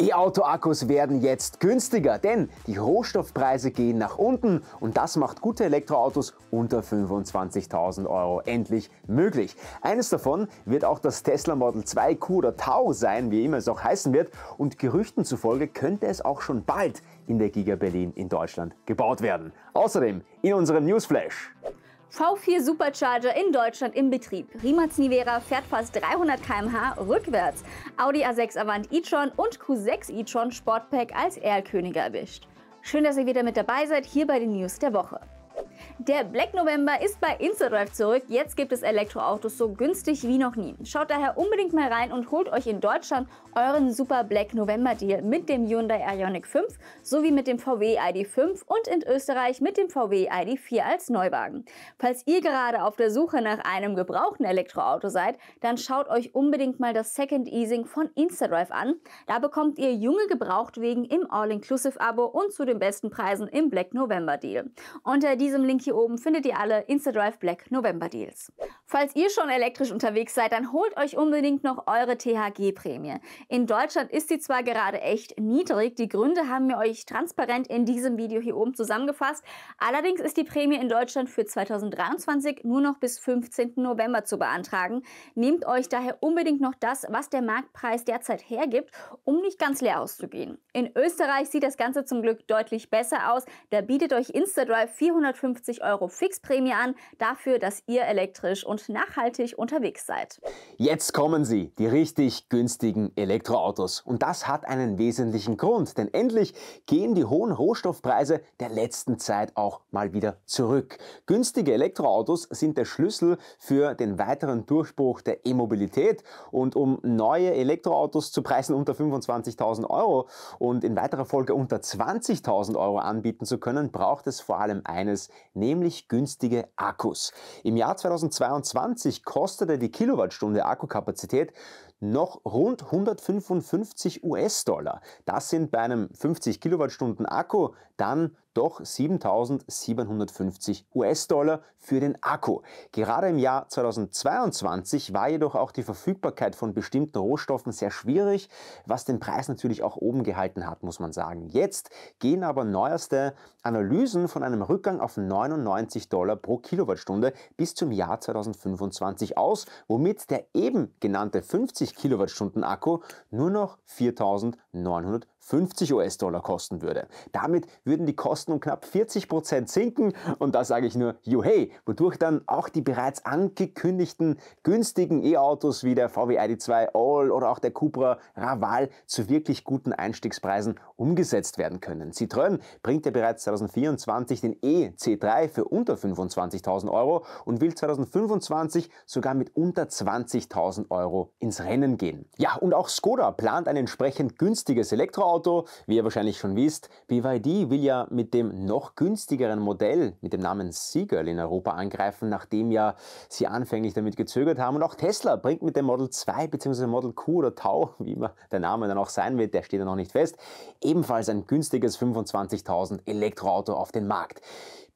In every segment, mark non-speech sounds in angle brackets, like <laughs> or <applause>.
E-Auto-Akkus werden jetzt günstiger, denn die Rohstoffpreise gehen nach unten und das macht gute Elektroautos unter 25.000 Euro endlich möglich. Eines davon wird auch das Tesla Model 2 Q oder Tau sein, wie immer es auch heißen wird, und Gerüchten zufolge könnte es auch schon bald in der Giga Berlin in Deutschland gebaut werden. Außerdem in unserem Newsflash. V4 Supercharger in Deutschland im Betrieb. Rimac Nivera fährt fast 300 km/h rückwärts. Audi A6 Avant e-tron und Q6 e-tron Sportpack als Erlkönige erwischt. Schön, dass ihr wieder mit dabei seid hier bei den News der Woche. Der Black November ist bei Instadrive zurück. Jetzt gibt es Elektroautos so günstig wie noch nie. Schaut daher unbedingt mal rein und holt euch in Deutschland euren Super Black November Deal mit dem Hyundai Ioniq 5 sowie mit dem VW ID5 und in Österreich mit dem VW ID4 als Neuwagen. Falls ihr gerade auf der Suche nach einem gebrauchten Elektroauto seid, dann schaut euch unbedingt mal das Second Easing von Instadrive an. Da bekommt ihr junge Gebrauchtwegen im All-Inclusive-Abo und zu den besten Preisen im Black November Deal. Unter diesem Link hier oben findet ihr alle Instadrive Black November Deals. Falls ihr schon elektrisch unterwegs seid, dann holt euch unbedingt noch eure THG-Prämie. In Deutschland ist sie zwar gerade echt niedrig, die Gründe haben wir euch transparent in diesem Video hier oben zusammengefasst. Allerdings ist die Prämie in Deutschland für 2023 nur noch bis 15. November zu beantragen. Nehmt euch daher unbedingt noch das, was der Marktpreis derzeit hergibt, um nicht ganz leer auszugehen. In Österreich sieht das Ganze zum Glück deutlich besser aus. Da bietet euch Instadrive 450 250 Euro Fixprämie an, dafür, dass ihr elektrisch und nachhaltig unterwegs seid. Jetzt kommen sie, die richtig günstigen Elektroautos. Und das hat einen wesentlichen Grund, denn endlich gehen die hohen Rohstoffpreise der letzten Zeit auch mal wieder zurück. Günstige Elektroautos sind der Schlüssel für den weiteren Durchbruch der E-Mobilität und um neue Elektroautos zu Preisen unter 25.000 Euro und in weiterer Folge unter 20.000 Euro anbieten zu können, braucht es vor allem eines, nämlich günstige Akkus. Im Jahr 2022 kostete die Kilowattstunde Akkukapazität noch rund 155 US-Dollar. Das sind bei einem 50 Kilowattstunden Akku dann doch 7.750 US-Dollar für den Akku. Gerade im Jahr 2022 war jedoch auch die Verfügbarkeit von bestimmten Rohstoffen sehr schwierig, was den Preis natürlich auch oben gehalten hat, muss man sagen. Jetzt gehen aber neueste Analysen von einem Rückgang auf 99 Dollar pro Kilowattstunde bis zum Jahr 2025 aus, womit der eben genannte 50 Kilowattstunden Akku nur noch 4.950 US-Dollar kosten würde. Damit würden die Kosten Kosten um knapp 40 Prozent sinken. Und da sage ich nur, juhey, wodurch dann auch die bereits angekündigten günstigen E-Autos wie der VW ID2 All oder auch der Cupra Raval zu wirklich guten Einstiegspreisen umgesetzt werden können. Citroën bringt ja bereits 2024 den E-C3 für unter 25.000 Euro und will 2025 sogar mit unter 20.000 Euro ins Rennen gehen. Ja, und auch Skoda plant ein entsprechend günstiges Elektroauto. Wie ihr wahrscheinlich schon wisst, BYD will ja mit mit dem noch günstigeren Modell mit dem Namen Seagull in Europa angreifen, nachdem ja sie anfänglich damit gezögert haben. Und auch Tesla bringt mit dem Model 2 bzw. Model Q oder Tau, <laughs> wie immer der Name dann auch sein wird, der steht ja noch nicht fest, ebenfalls ein günstiges 25.000 Elektroauto auf den Markt.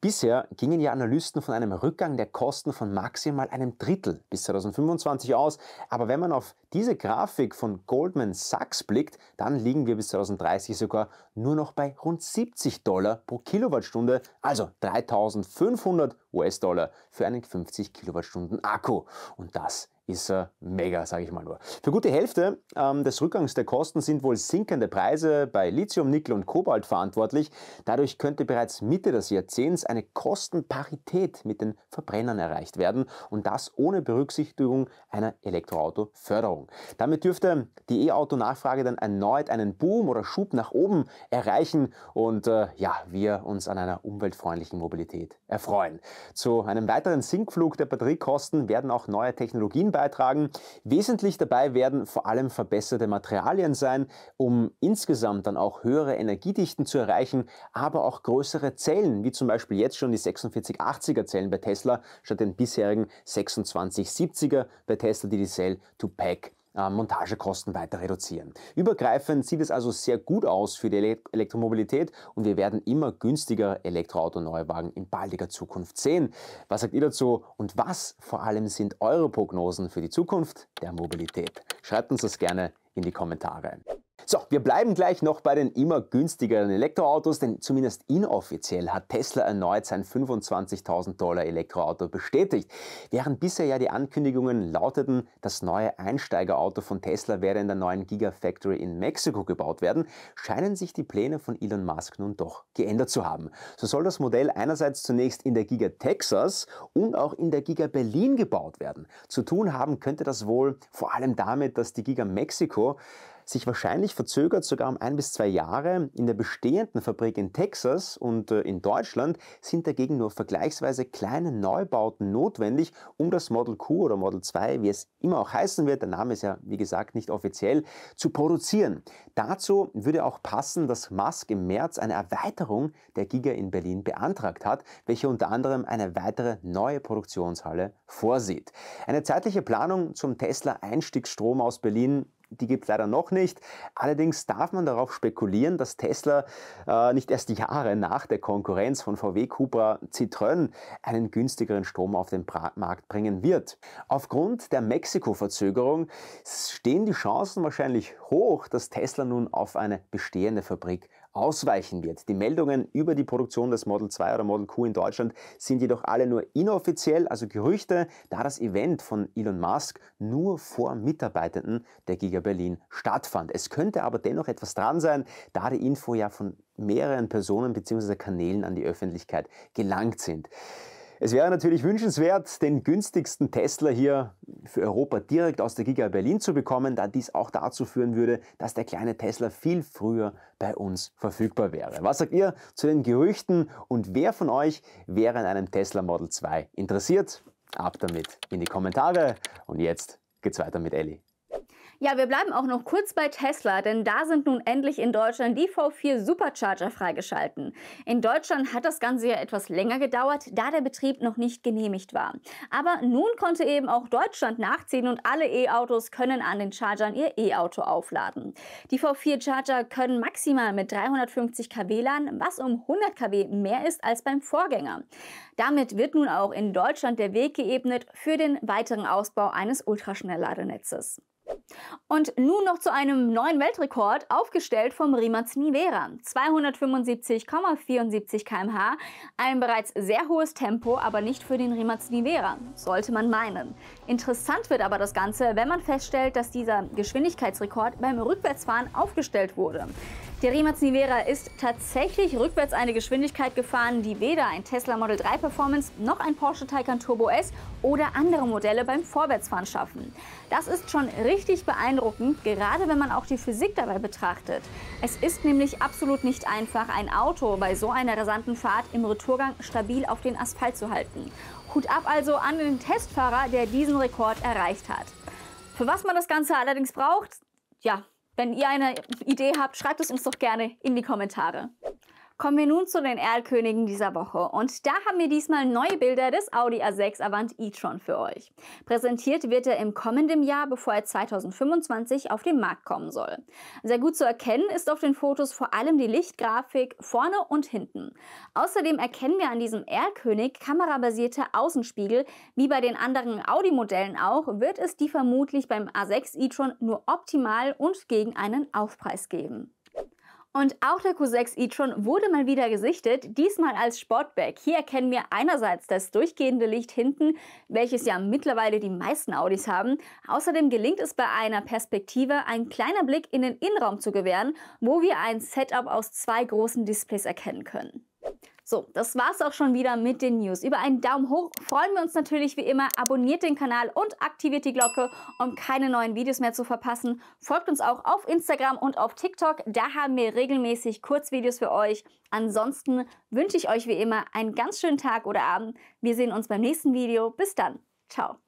Bisher gingen ja Analysten von einem Rückgang der Kosten von maximal einem Drittel bis 2025 aus, aber wenn man auf diese Grafik von Goldman Sachs blickt, dann liegen wir bis 2030 sogar nur noch bei rund 70 Dollar pro Kilowattstunde, also 3500 US-Dollar für einen 50 Kilowattstunden Akku. Und das ist äh, mega, sage ich mal nur. Für gute Hälfte ähm, des Rückgangs der Kosten sind wohl sinkende Preise bei Lithium, Nickel und Kobalt verantwortlich. Dadurch könnte bereits Mitte des Jahrzehnts eine Kostenparität mit den Verbrennern erreicht werden und das ohne Berücksichtigung einer Elektroautoförderung. Damit dürfte die E-Auto-Nachfrage dann erneut einen Boom oder Schub nach oben erreichen und äh, ja, wir uns an einer umweltfreundlichen Mobilität erfreuen. Zu einem weiteren Sinkflug der Batteriekosten werden auch neue Technologien beitragen. Wesentlich dabei werden vor allem verbesserte Materialien sein, um insgesamt dann auch höhere Energiedichten zu erreichen, aber auch größere Zellen, wie zum Beispiel jetzt schon die 4680er Zellen bei Tesla statt den bisherigen 2670er bei Tesla, die die Cell-to-Pack äh, Montagekosten weiter reduzieren. Übergreifend sieht es also sehr gut aus für die Elektromobilität und wir werden immer günstiger Elektroauto-Neuwagen in baldiger Zukunft sehen. Was sagt ihr dazu und was vor allem sind eure Prognosen für die Zukunft der Mobilität? Schreibt uns das gerne in die Kommentare. So, wir bleiben gleich noch bei den immer günstigeren Elektroautos, denn zumindest inoffiziell hat Tesla erneut sein 25.000 Dollar Elektroauto bestätigt. Während bisher ja die Ankündigungen lauteten, das neue Einsteigerauto von Tesla werde in der neuen Gigafactory in Mexiko gebaut werden, scheinen sich die Pläne von Elon Musk nun doch geändert zu haben. So soll das Modell einerseits zunächst in der Giga Texas und auch in der Giga Berlin gebaut werden. Zu tun haben könnte das wohl vor allem damit, dass die Giga Mexiko sich wahrscheinlich verzögert sogar um ein bis zwei Jahre. In der bestehenden Fabrik in Texas und äh, in Deutschland sind dagegen nur vergleichsweise kleine Neubauten notwendig, um das Model Q oder Model 2, wie es immer auch heißen wird, der Name ist ja wie gesagt nicht offiziell, zu produzieren. Dazu würde auch passen, dass Musk im März eine Erweiterung der Giga in Berlin beantragt hat, welche unter anderem eine weitere neue Produktionshalle vorsieht. Eine zeitliche Planung zum Tesla-Einstiegsstrom aus Berlin die gibt es leider noch nicht. Allerdings darf man darauf spekulieren, dass Tesla äh, nicht erst Jahre nach der Konkurrenz von VW, Cupra, Citroën einen günstigeren Strom auf den Markt bringen wird. Aufgrund der Mexiko-Verzögerung stehen die Chancen wahrscheinlich hoch, dass Tesla nun auf eine bestehende Fabrik ausweichen wird. Die Meldungen über die Produktion des Model 2 oder Model Q in Deutschland sind jedoch alle nur inoffiziell, also Gerüchte, da das Event von Elon Musk nur vor Mitarbeitenden der Giga Berlin stattfand. Es könnte aber dennoch etwas dran sein, da die Info ja von mehreren Personen bzw. Kanälen an die Öffentlichkeit gelangt sind. Es wäre natürlich wünschenswert, den günstigsten Tesla hier für Europa direkt aus der Giga Berlin zu bekommen, da dies auch dazu führen würde, dass der kleine Tesla viel früher bei uns verfügbar wäre. Was sagt ihr zu den Gerüchten und wer von euch wäre an einem Tesla Model 2 interessiert? Ab damit in die Kommentare und jetzt geht's weiter mit Ellie. Ja, wir bleiben auch noch kurz bei Tesla, denn da sind nun endlich in Deutschland die V4 Supercharger freigeschalten. In Deutschland hat das Ganze ja etwas länger gedauert, da der Betrieb noch nicht genehmigt war. Aber nun konnte eben auch Deutschland nachziehen und alle E-Autos können an den Chargern ihr E-Auto aufladen. Die V4 Charger können maximal mit 350 kW laden, was um 100 kW mehr ist als beim Vorgänger. Damit wird nun auch in Deutschland der Weg geebnet für den weiteren Ausbau eines Ultraschnellladenetzes. Und nun noch zu einem neuen Weltrekord, aufgestellt vom Rimaz Nivera. 275,74 km/h, ein bereits sehr hohes Tempo, aber nicht für den Rimaz Nivera, sollte man meinen. Interessant wird aber das Ganze, wenn man feststellt, dass dieser Geschwindigkeitsrekord beim Rückwärtsfahren aufgestellt wurde. Der Rimac Nivera ist tatsächlich rückwärts eine Geschwindigkeit gefahren, die weder ein Tesla Model 3 Performance noch ein Porsche Taycan Turbo S oder andere Modelle beim Vorwärtsfahren schaffen. Das ist schon richtig wirklich beeindruckend, gerade wenn man auch die Physik dabei betrachtet. Es ist nämlich absolut nicht einfach, ein Auto bei so einer rasanten Fahrt im Retourgang stabil auf den Asphalt zu halten. Hut ab also an den Testfahrer, der diesen Rekord erreicht hat. Für was man das Ganze allerdings braucht, ja, wenn ihr eine Idee habt, schreibt es uns doch gerne in die Kommentare. Kommen wir nun zu den Erlkönigen dieser Woche. Und da haben wir diesmal neue Bilder des Audi A6 Avant e-tron für euch. Präsentiert wird er im kommenden Jahr, bevor er 2025 auf den Markt kommen soll. Sehr gut zu erkennen ist auf den Fotos vor allem die Lichtgrafik vorne und hinten. Außerdem erkennen wir an diesem Erlkönig kamerabasierte Außenspiegel. Wie bei den anderen Audi-Modellen auch, wird es die vermutlich beim A6 e-tron nur optimal und gegen einen Aufpreis geben. Und auch der Q6 e-tron wurde mal wieder gesichtet, diesmal als Sportback. Hier erkennen wir einerseits das durchgehende Licht hinten, welches ja mittlerweile die meisten Audis haben. Außerdem gelingt es bei einer Perspektive, ein kleiner Blick in den Innenraum zu gewähren, wo wir ein Setup aus zwei großen Displays erkennen können. So, das war's auch schon wieder mit den News. Über einen Daumen hoch freuen wir uns natürlich wie immer. Abonniert den Kanal und aktiviert die Glocke, um keine neuen Videos mehr zu verpassen. Folgt uns auch auf Instagram und auf TikTok. Da haben wir regelmäßig Kurzvideos für euch. Ansonsten wünsche ich euch wie immer einen ganz schönen Tag oder Abend. Wir sehen uns beim nächsten Video. Bis dann. Ciao.